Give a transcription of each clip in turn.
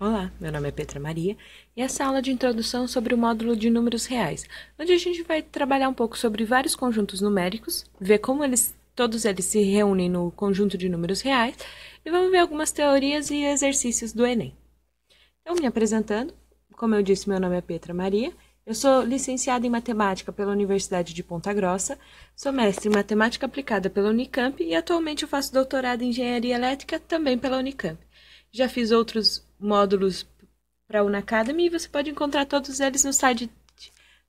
Olá, meu nome é Petra Maria e essa é a aula de introdução sobre o módulo de números reais, onde a gente vai trabalhar um pouco sobre vários conjuntos numéricos, ver como eles, todos eles se reúnem no conjunto de números reais e vamos ver algumas teorias e exercícios do Enem. Então, me apresentando, como eu disse, meu nome é Petra Maria, eu sou licenciada em matemática pela Universidade de Ponta Grossa, sou mestre em matemática aplicada pela Unicamp e atualmente eu faço doutorado em engenharia elétrica também pela Unicamp. Já fiz outros módulos para a Unacademy e você pode encontrar todos eles no site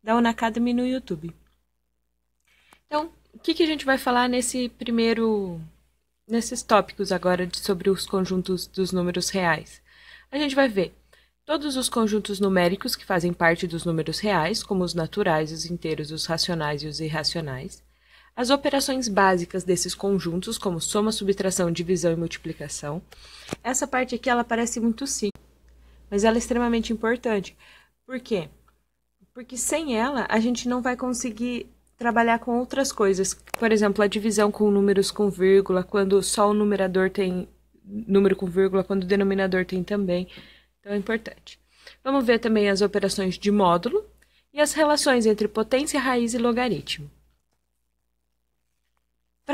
da Unacademy no YouTube. Então, o que, que a gente vai falar nesse primeiro. nesses tópicos agora de, sobre os conjuntos dos números reais? A gente vai ver todos os conjuntos numéricos que fazem parte dos números reais, como os naturais, os inteiros, os racionais e os irracionais as operações básicas desses conjuntos, como soma, subtração, divisão e multiplicação. Essa parte aqui ela parece muito simples, mas ela é extremamente importante. Por quê? Porque sem ela a gente não vai conseguir trabalhar com outras coisas. Por exemplo, a divisão com números com vírgula, quando só o numerador tem número com vírgula, quando o denominador tem também. Então é importante. Vamos ver também as operações de módulo e as relações entre potência, raiz e logaritmo.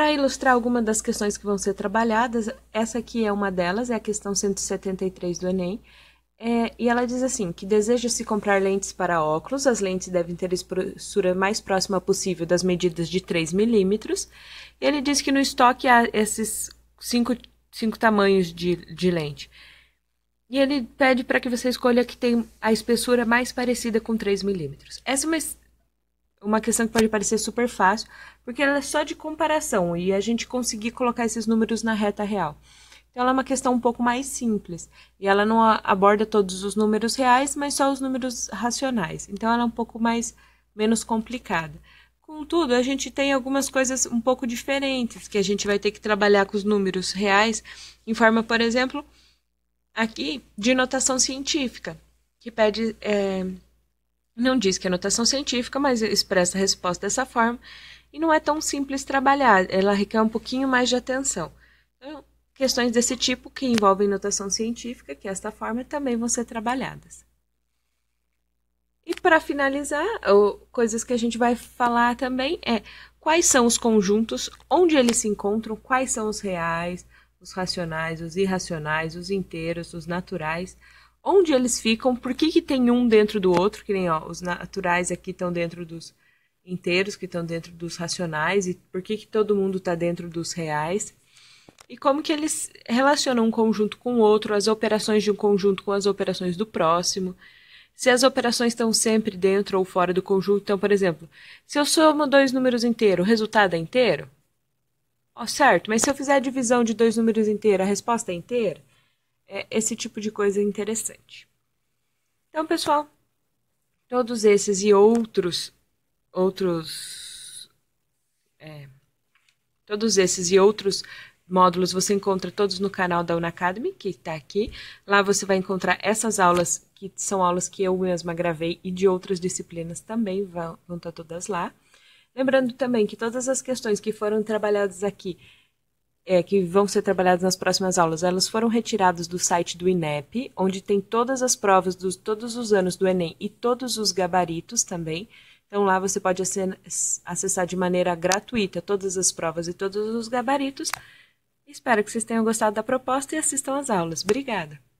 Para ilustrar alguma das questões que vão ser trabalhadas, essa aqui é uma delas, é a questão 173 do Enem. É, e ela diz assim: que deseja-se comprar lentes para óculos, as lentes devem ter a espessura mais próxima possível das medidas de 3 milímetros. Ele diz que no estoque há esses cinco, cinco tamanhos de, de lente. E ele pede para que você escolha que tem a espessura mais parecida com 3 milímetros. Essa é uma uma questão que pode parecer super fácil, porque ela é só de comparação e a gente conseguir colocar esses números na reta real. Então, ela é uma questão um pouco mais simples e ela não aborda todos os números reais, mas só os números racionais. Então, ela é um pouco mais menos complicada. Contudo, a gente tem algumas coisas um pouco diferentes que a gente vai ter que trabalhar com os números reais, em forma, por exemplo, aqui de notação científica, que pede é, não diz que é notação científica, mas expressa a resposta dessa forma. E não é tão simples trabalhar, ela requer um pouquinho mais de atenção. Então, questões desse tipo que envolvem notação científica, que é esta forma também vão ser trabalhadas. E para finalizar, coisas que a gente vai falar também é quais são os conjuntos, onde eles se encontram, quais são os reais, os racionais, os irracionais, os inteiros, os naturais onde eles ficam, por que, que tem um dentro do outro, que nem ó, os naturais aqui estão dentro dos inteiros, que estão dentro dos racionais, e por que, que todo mundo está dentro dos reais. E como que eles relacionam um conjunto com o outro, as operações de um conjunto com as operações do próximo. Se as operações estão sempre dentro ou fora do conjunto, então, por exemplo, se eu somo dois números inteiros, o resultado é inteiro? Ó, certo, mas se eu fizer a divisão de dois números inteiros, a resposta é inteira? é, esse tipo de coisa é interessante. Então, pessoal, todos esses e outros, outros, é, todos esses e outros módulos você encontra todos no canal da Unacademy, que está aqui. Lá você vai encontrar essas aulas, que são aulas que eu mesma gravei, e de outras disciplinas também vão, vão estar tá todas lá. Lembrando também que todas as questões que foram trabalhadas aqui é, que vão ser trabalhadas nas próximas aulas, elas foram retiradas do site do INEP, onde tem todas as provas dos todos os anos do Enem e todos os gabaritos também. Então lá você pode acessar de maneira gratuita todas as provas e todos os gabaritos. Espero que vocês tenham gostado da proposta e assistam às aulas. Obrigada!